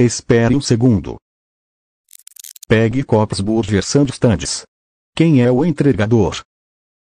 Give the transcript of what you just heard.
Espere um segundo. Pegue copos Burger stands. Quem é o entregador?